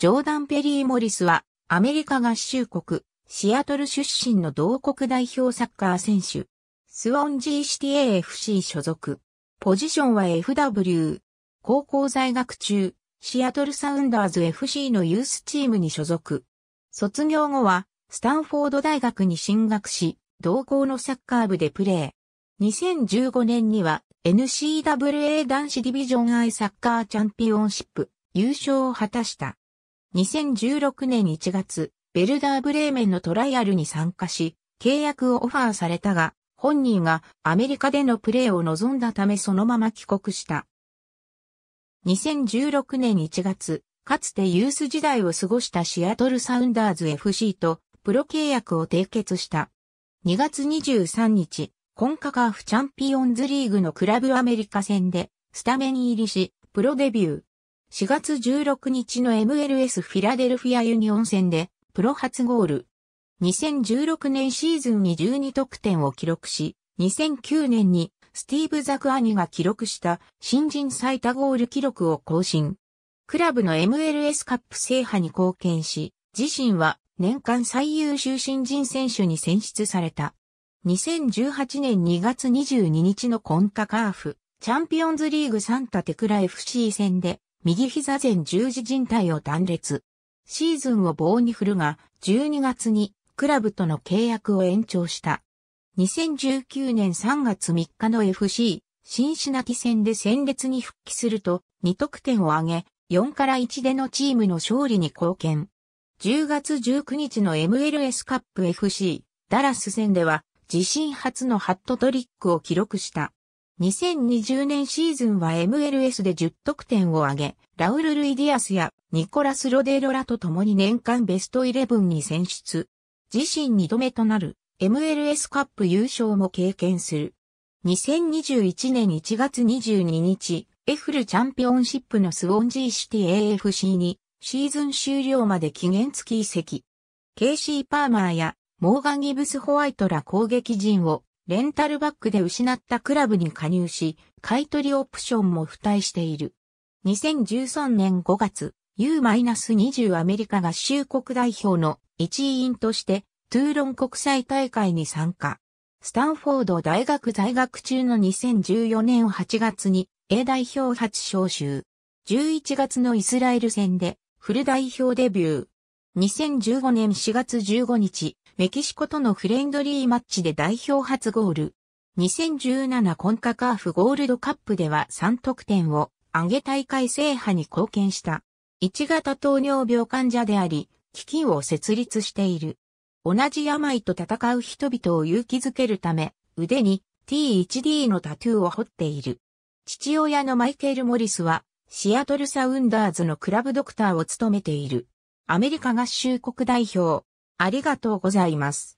ジョーダン・ペリー・モリスは、アメリカ合衆国、シアトル出身の同国代表サッカー選手。スウォンジーシティ AFC 所属。ポジションは FW。高校在学中、シアトルサウンダーズ FC のユースチームに所属。卒業後は、スタンフォード大学に進学し、同校のサッカー部でプレー。2015年には、n c w a 男子ディビジョン I サッカーチャンピオンシップ優勝を果たした。2016年1月、ベルダーブレーメンのトライアルに参加し、契約をオファーされたが、本人がアメリカでのプレーを望んだためそのまま帰国した。2016年1月、かつてユース時代を過ごしたシアトルサウンダーズ FC とプロ契約を締結した。2月23日、コンカカーフチャンピオンズリーグのクラブアメリカ戦でスタメン入りし、プロデビュー。4月16日の MLS フィラデルフィアユニオン戦でプロ初ゴール。2016年シーズンに12得点を記録し、2009年にスティーブ・ザクアニが記録した新人最多ゴール記録を更新。クラブの MLS カップ制覇に貢献し、自身は年間最優秀新人選手に選出された。2018年2月22日のコンカカーフ、チャンピオンズリーグサンタテクラ FC 戦で右膝前十字靭帯を断裂。シーズンを棒に振るが、12月にクラブとの契約を延長した。2019年3月3日の FC、新シナ戦で戦列に復帰すると、2得点を挙げ、4から1でのチームの勝利に貢献。10月19日の MLS カップ FC、ダラス戦では、自身初のハットトリックを記録した。2020年シーズンは MLS で10得点を挙げ、ラウル・ルイ・ディアスやニコラス・ロデロラと共に年間ベストイレブンに選出。自身2度目となる MLS カップ優勝も経験する。2021年1月22日、エフルチャンピオンシップのスウォンジーシティ AFC にシーズン終了まで期限付き移籍。ケイシー・パーマーやモーガン・ギブス・ホワイトら攻撃陣をレンタルバックで失ったクラブに加入し、買取オプションも付帯している。2013年5月、U-20 アメリカ合衆国代表の一員として、トゥーロン国際大会に参加。スタンフォード大学在学中の2014年8月に A 代表初招集。11月のイスラエル戦でフル代表デビュー。2015年4月15日、メキシコとのフレンドリーマッチで代表初ゴール。2017コンカカーフゴールドカップでは3得点を上げ大会制覇に貢献した。1型糖尿病患者であり、基金を設立している。同じ病と戦う人々を勇気づけるため、腕に T1D のタトゥーを彫っている。父親のマイケル・モリスは、シアトルサウンダーズのクラブドクターを務めている。アメリカ合衆国代表、ありがとうございます。